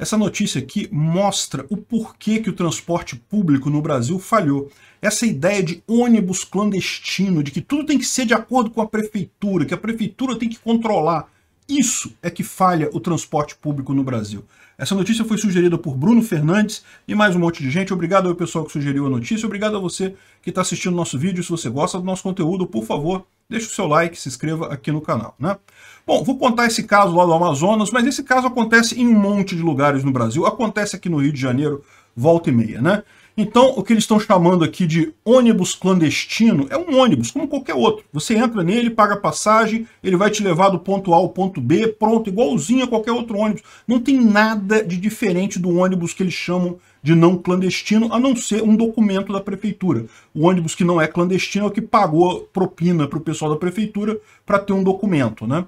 Essa notícia aqui mostra o porquê que o transporte público no Brasil falhou. Essa ideia de ônibus clandestino, de que tudo tem que ser de acordo com a prefeitura, que a prefeitura tem que controlar. Isso é que falha o transporte público no Brasil. Essa notícia foi sugerida por Bruno Fernandes e mais um monte de gente. Obrigado ao pessoal que sugeriu a notícia. Obrigado a você que está assistindo nosso vídeo. Se você gosta do nosso conteúdo, por favor, deixe o seu like, se inscreva aqui no canal, né? Bom, vou contar esse caso lá do Amazonas, mas esse caso acontece em um monte de lugares no Brasil, acontece aqui no Rio de Janeiro, volta e meia, né? Então, o que eles estão chamando aqui de ônibus clandestino é um ônibus, como qualquer outro. Você entra nele, paga passagem, ele vai te levar do ponto A ao ponto B, pronto, igualzinho a qualquer outro ônibus. Não tem nada de diferente do ônibus que eles chamam de não clandestino, a não ser um documento da prefeitura. O ônibus que não é clandestino é o que pagou propina para o pessoal da prefeitura para ter um documento, né?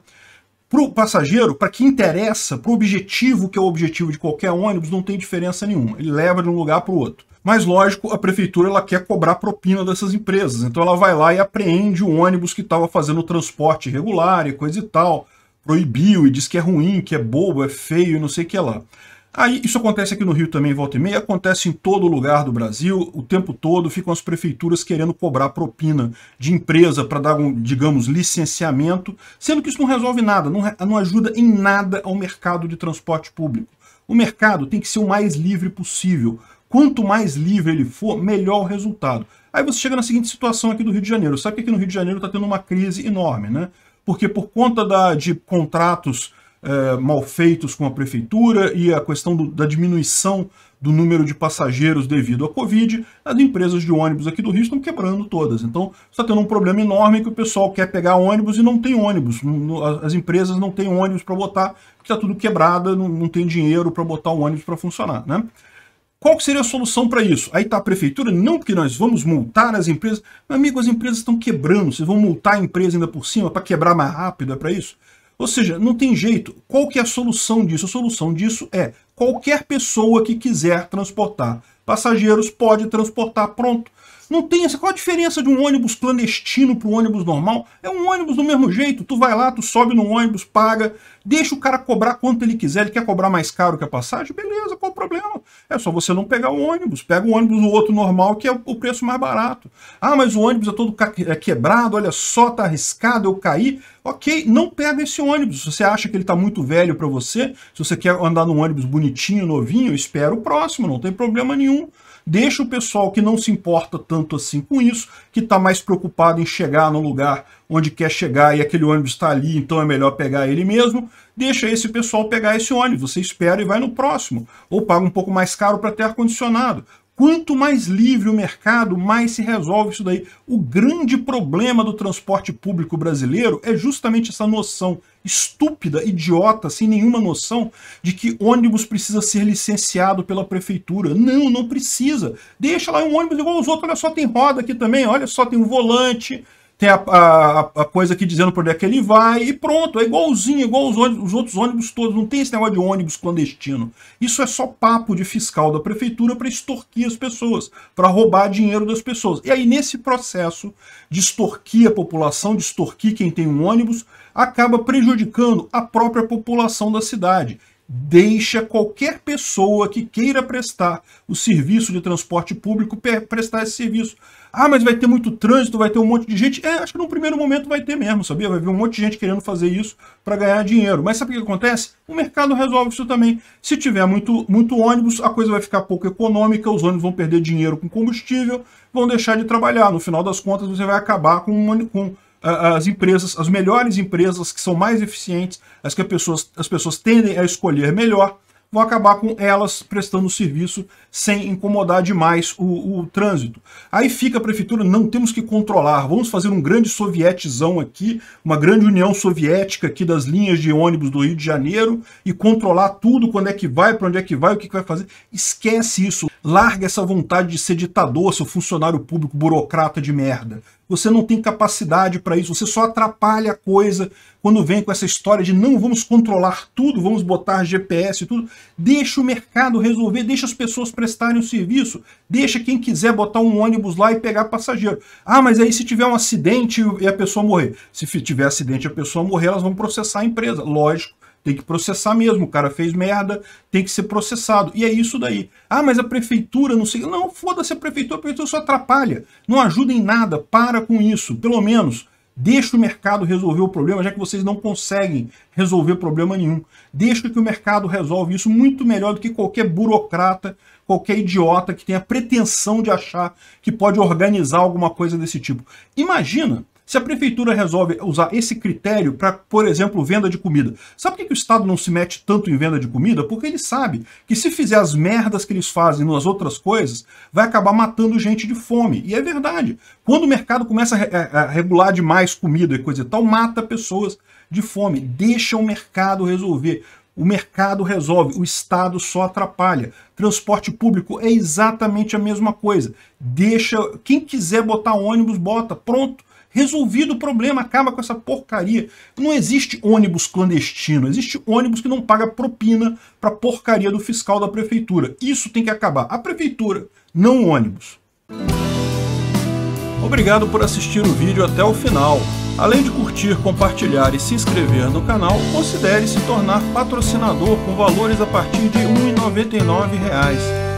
Para o passageiro, para quem interessa, para o objetivo, que é o objetivo de qualquer ônibus, não tem diferença nenhuma. Ele leva de um lugar para o outro. Mas, lógico, a prefeitura ela quer cobrar propina dessas empresas. Então ela vai lá e apreende o ônibus que estava fazendo o transporte irregular e coisa e tal. Proibiu e diz que é ruim, que é bobo, é feio e não sei o que lá. Aí isso acontece aqui no Rio também, volta e meia, acontece em todo lugar do Brasil, o tempo todo ficam as prefeituras querendo cobrar propina de empresa para dar um, digamos, licenciamento, sendo que isso não resolve nada, não, não ajuda em nada ao mercado de transporte público. O mercado tem que ser o mais livre possível. Quanto mais livre ele for, melhor o resultado. Aí você chega na seguinte situação aqui do Rio de Janeiro. Sabe que aqui no Rio de Janeiro está tendo uma crise enorme, né? Porque por conta da, de contratos é, mal feitos com a prefeitura e a questão do, da diminuição do número de passageiros devido à Covid, as empresas de ônibus aqui do Rio estão quebrando todas. Então, está tendo um problema enorme que o pessoal quer pegar ônibus e não tem ônibus. As empresas não têm ônibus para botar, porque está tudo quebrada, não, não tem dinheiro para botar o ônibus para funcionar. Né? Qual seria a solução para isso? Aí está a prefeitura, não porque nós vamos multar as empresas. Meu amigo, as empresas estão quebrando, vocês vão multar a empresa ainda por cima para quebrar mais rápido, é para isso? Ou seja, não tem jeito. Qual que é a solução disso? A solução disso é qualquer pessoa que quiser transportar passageiros pode transportar, pronto. Não tem essa. Qual a diferença de um ônibus clandestino para um ônibus normal? É um ônibus do mesmo jeito. Tu vai lá, tu sobe no ônibus, paga, deixa o cara cobrar quanto ele quiser. Ele quer cobrar mais caro que a passagem? Beleza, qual o problema? É só você não pegar o ônibus. Pega o ônibus do outro normal, que é o preço mais barato. Ah, mas o ônibus é todo é quebrado, olha só, tá arriscado, eu caí. Ok, não pega esse ônibus. Se você acha que ele tá muito velho para você, se você quer andar num ônibus bonitinho, novinho, espera o próximo, não tem problema nenhum. Deixa o pessoal que não se importa tanto assim com isso, que está mais preocupado em chegar no lugar onde quer chegar e aquele ônibus está ali, então é melhor pegar ele mesmo. Deixa esse pessoal pegar esse ônibus, você espera e vai no próximo. Ou paga um pouco mais caro para ter ar-condicionado. Quanto mais livre o mercado, mais se resolve isso daí. O grande problema do transporte público brasileiro é justamente essa noção estúpida, idiota, sem nenhuma noção de que ônibus precisa ser licenciado pela prefeitura. Não, não precisa. Deixa lá um ônibus igual os outros. Olha só, tem roda aqui também. Olha só, tem um volante tem a, a, a, coisa aqui dizendo para onde é que ele vai, e pronto, é igualzinho, igual os, ônibus, os outros ônibus todos, não tem esse negócio de ônibus clandestino. Isso é só papo de fiscal da prefeitura para extorquir as pessoas, para roubar dinheiro das pessoas. E aí, nesse processo de extorquir a população, de extorquir quem tem um ônibus, acaba prejudicando a própria população da cidade deixa qualquer pessoa que queira prestar o serviço de transporte público prestar esse serviço. Ah, mas vai ter muito trânsito, vai ter um monte de gente. É, acho que num primeiro momento vai ter mesmo, sabia? Vai vir um monte de gente querendo fazer isso para ganhar dinheiro. Mas sabe o que acontece? O mercado resolve isso também. Se tiver muito, muito ônibus, a coisa vai ficar pouco econômica, os ônibus vão perder dinheiro com combustível, vão deixar de trabalhar. No final das contas, você vai acabar com, com as empresas, as melhores empresas que são mais eficientes, as que pessoas, as pessoas tendem a escolher melhor, vão acabar com elas prestando serviço sem incomodar demais o, o trânsito. Aí fica a prefeitura, não temos que controlar, vamos fazer um grande sovietizão aqui, uma grande união soviética aqui das linhas de ônibus do Rio de Janeiro e controlar tudo, quando é que vai, para onde é que vai, o que, que vai fazer. Esquece isso, larga essa vontade de ser ditador, seu funcionário público burocrata de merda você não tem capacidade para isso, você só atrapalha a coisa quando vem com essa história de não vamos controlar tudo, vamos botar GPS e tudo. Deixa o mercado resolver, deixa as pessoas prestarem o serviço, deixa quem quiser botar um ônibus lá e pegar passageiro. Ah, mas aí se tiver um acidente e a pessoa morrer. Se tiver acidente e a pessoa morrer, elas vão processar a empresa, lógico tem que processar mesmo. O cara fez merda, tem que ser processado. E é isso daí. Ah, mas a prefeitura não sei. Não, foda-se a prefeitura, a prefeitura só atrapalha. Não ajuda em nada. Para com isso. Pelo menos. Deixa o mercado resolver o problema, já que vocês não conseguem resolver problema nenhum. Deixa que o mercado resolve isso muito melhor do que qualquer burocrata, qualquer idiota que tenha pretensão de achar que pode organizar alguma coisa desse tipo. Imagina se a prefeitura resolve usar esse critério para, por exemplo, venda de comida, sabe por que o Estado não se mete tanto em venda de comida? Porque ele sabe que se fizer as merdas que eles fazem nas outras coisas, vai acabar matando gente de fome. E é verdade. Quando o mercado começa a regular demais comida e coisa e tal, mata pessoas de fome. Deixa o mercado resolver. O mercado resolve, o Estado só atrapalha. Transporte público é exatamente a mesma coisa. Deixa quem quiser botar ônibus, bota, pronto. Resolvido o problema, acaba com essa porcaria. Não existe ônibus clandestino, existe ônibus que não paga propina para porcaria do fiscal da prefeitura. Isso tem que acabar. A prefeitura, não o ônibus. Obrigado por assistir o vídeo até o final. Além de curtir, compartilhar e se inscrever no canal, considere se tornar patrocinador com valores a partir de R$ 1,99